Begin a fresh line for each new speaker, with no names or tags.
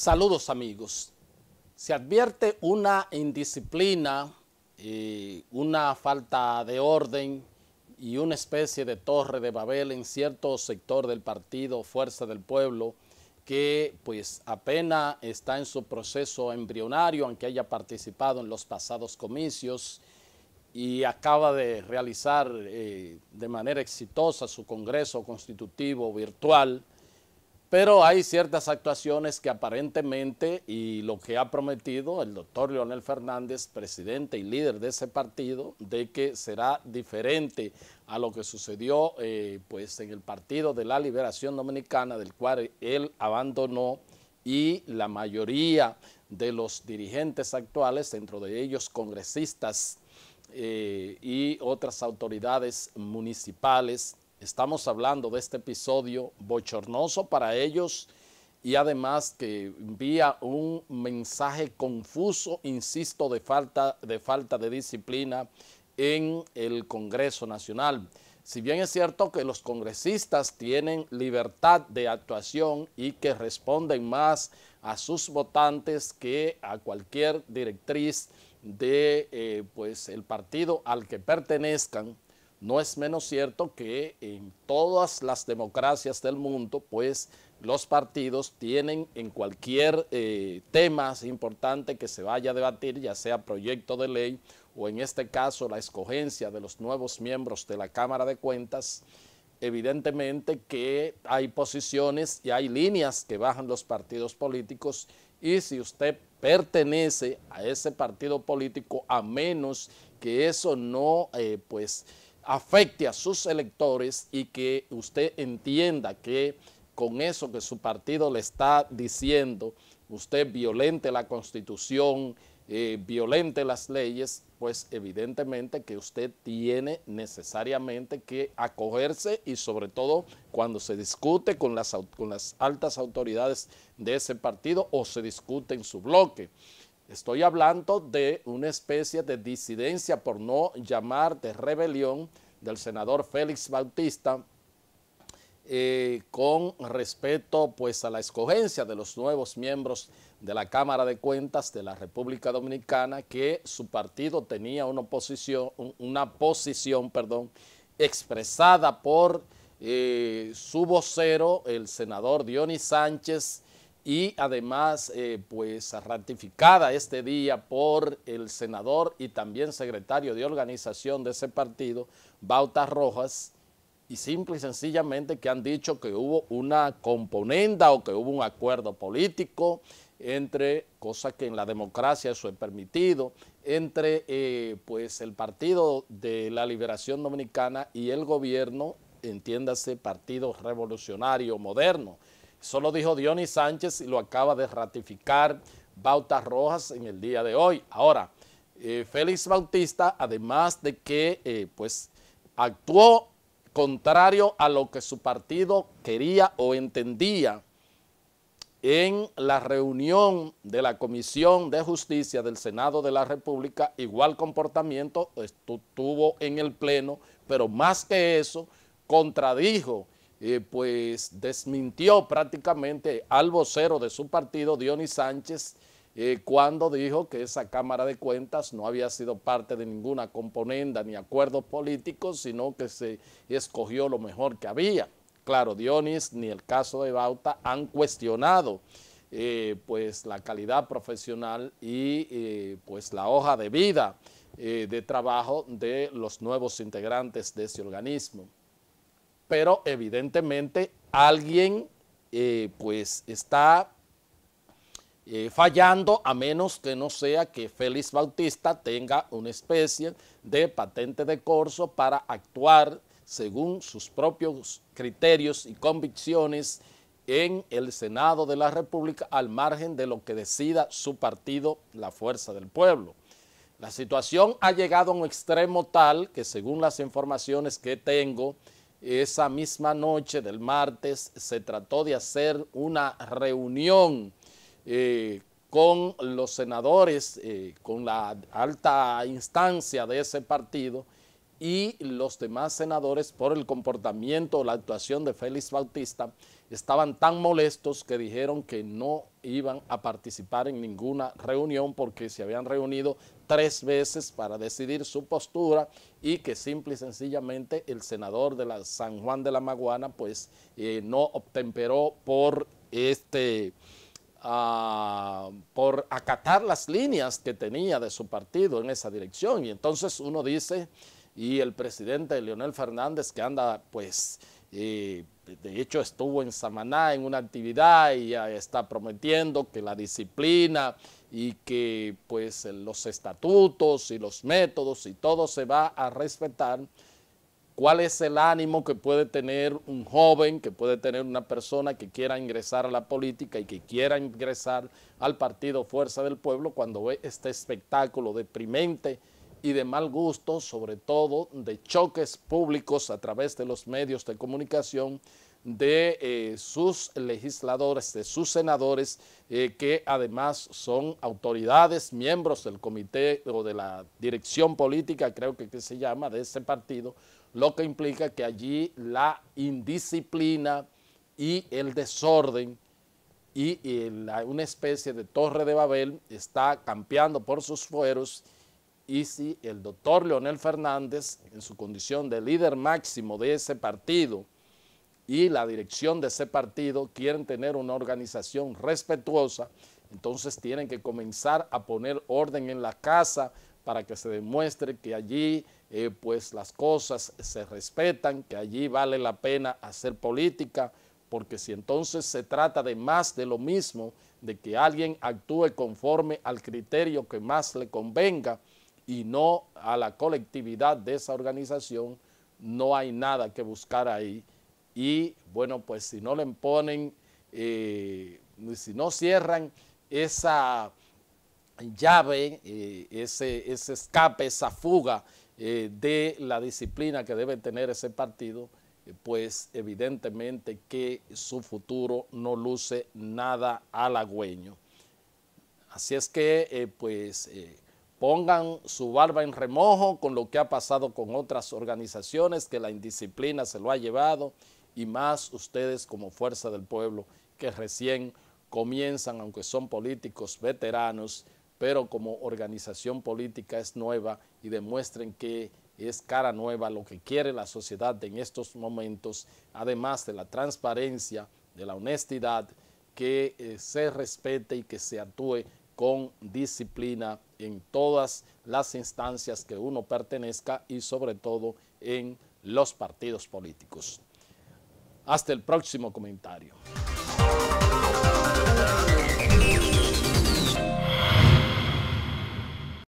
Saludos amigos. Se advierte una indisciplina, una falta de orden y una especie de torre de Babel en cierto sector del partido Fuerza del Pueblo que pues apenas está en su proceso embrionario, aunque haya participado en los pasados comicios y acaba de realizar eh, de manera exitosa su congreso constitutivo virtual pero hay ciertas actuaciones que aparentemente, y lo que ha prometido el doctor Leonel Fernández, presidente y líder de ese partido, de que será diferente a lo que sucedió eh, pues en el Partido de la Liberación Dominicana, del cual él abandonó, y la mayoría de los dirigentes actuales, dentro de ellos congresistas eh, y otras autoridades municipales, Estamos hablando de este episodio bochornoso para ellos y además que envía un mensaje confuso, insisto, de falta de, falta de disciplina en el Congreso Nacional. Si bien es cierto que los congresistas tienen libertad de actuación y que responden más a sus votantes que a cualquier directriz de eh, pues el partido al que pertenezcan, no es menos cierto que en todas las democracias del mundo, pues los partidos tienen en cualquier eh, tema importante que se vaya a debatir, ya sea proyecto de ley o en este caso la escogencia de los nuevos miembros de la Cámara de Cuentas, evidentemente que hay posiciones y hay líneas que bajan los partidos políticos y si usted pertenece a ese partido político, a menos que eso no, eh, pues, afecte a sus electores y que usted entienda que con eso que su partido le está diciendo, usted violente la constitución, eh, violente las leyes, pues evidentemente que usted tiene necesariamente que acogerse y sobre todo cuando se discute con las, con las altas autoridades de ese partido o se discute en su bloque. Estoy hablando de una especie de disidencia, por no llamar de rebelión, del senador Félix Bautista eh, con respecto pues, a la escogencia de los nuevos miembros de la Cámara de Cuentas de la República Dominicana, que su partido tenía una posición, una posición perdón, expresada por eh, su vocero, el senador Dionis Sánchez, y además eh, pues ratificada este día por el senador y también secretario de organización de ese partido, Bautas Rojas, y simple y sencillamente que han dicho que hubo una componenda o que hubo un acuerdo político entre, cosa que en la democracia eso es permitido, entre eh, pues el Partido de la Liberación Dominicana y el gobierno, entiéndase, Partido Revolucionario Moderno. Eso lo dijo Dionis Sánchez y lo acaba de ratificar Bautas Rojas en el día de hoy. Ahora, eh, Félix Bautista, además de que eh, pues, actuó contrario a lo que su partido quería o entendía en la reunión de la Comisión de Justicia del Senado de la República, igual comportamiento tuvo en el Pleno, pero más que eso, contradijo eh, pues desmintió prácticamente al vocero de su partido, Dionis Sánchez, eh, cuando dijo que esa Cámara de Cuentas no había sido parte de ninguna componenda ni acuerdos políticos, sino que se escogió lo mejor que había. Claro, Dionis ni el caso de Bauta han cuestionado eh, pues la calidad profesional y pues la hoja de vida de trabajo de los nuevos integrantes de ese organismo pero evidentemente alguien eh, pues está eh, fallando a menos que no sea que Félix Bautista tenga una especie de patente de corso para actuar según sus propios criterios y convicciones en el Senado de la República al margen de lo que decida su partido, la Fuerza del Pueblo. La situación ha llegado a un extremo tal que según las informaciones que tengo, esa misma noche del martes se trató de hacer una reunión eh, con los senadores, eh, con la alta instancia de ese partido y los demás senadores por el comportamiento o la actuación de Félix Bautista estaban tan molestos que dijeron que no iban a participar en ninguna reunión porque se habían reunido tres veces para decidir su postura y que simple y sencillamente el senador de la San Juan de la Maguana pues eh, no obtemperó por este... Ah, por acatar las líneas que tenía de su partido en esa dirección. Y entonces uno dice, y el presidente Leonel Fernández que anda pues... Eh, de hecho estuvo en Samaná en una actividad y ya está prometiendo que la disciplina y que pues los estatutos y los métodos y todo se va a respetar, ¿cuál es el ánimo que puede tener un joven, que puede tener una persona que quiera ingresar a la política y que quiera ingresar al partido Fuerza del Pueblo cuando ve este espectáculo deprimente y de mal gusto, sobre todo de choques públicos a través de los medios de comunicación de eh, sus legisladores, de sus senadores, eh, que además son autoridades, miembros del comité o de la dirección política, creo que, se llama, de ese partido, lo que implica que allí la indisciplina y el desorden y, eh, una especie de torre de Babel está campeando por sus fueros y si el doctor Leonel Fernández, en su condición de líder máximo de ese partido y la dirección de ese partido, quieren tener una organización respetuosa, entonces tienen que comenzar a poner orden en la casa para que se demuestre que allí eh, pues las cosas se respetan, que allí vale la pena hacer política, porque si entonces se trata de más de lo mismo, de que alguien actúe conforme al criterio que más le convenga, y no a la colectividad de esa organización, no hay nada que buscar ahí. Y bueno, pues si no le imponen, eh, si no cierran esa llave, eh, ese, ese, escape, esa fuga eh, de la disciplina que debe tener ese partido, pues evidentemente que su futuro no luce nada halagüeño. Así es que, pues pongan su barba en remojo con lo que ha pasado con otras organizaciones, que la indisciplina se lo ha llevado, y más ustedes como Fuerza del Pueblo, que recién comienzan, aunque son políticos veteranos, pero como organización política es nueva y demuestren que es cara nueva lo que quiere la sociedad en estos momentos, además de la transparencia, de la honestidad, que eh, se respete y que se actúe con disciplina en todas las instancias que uno pertenezca y sobre todo en los partidos políticos. Hasta el próximo comentario.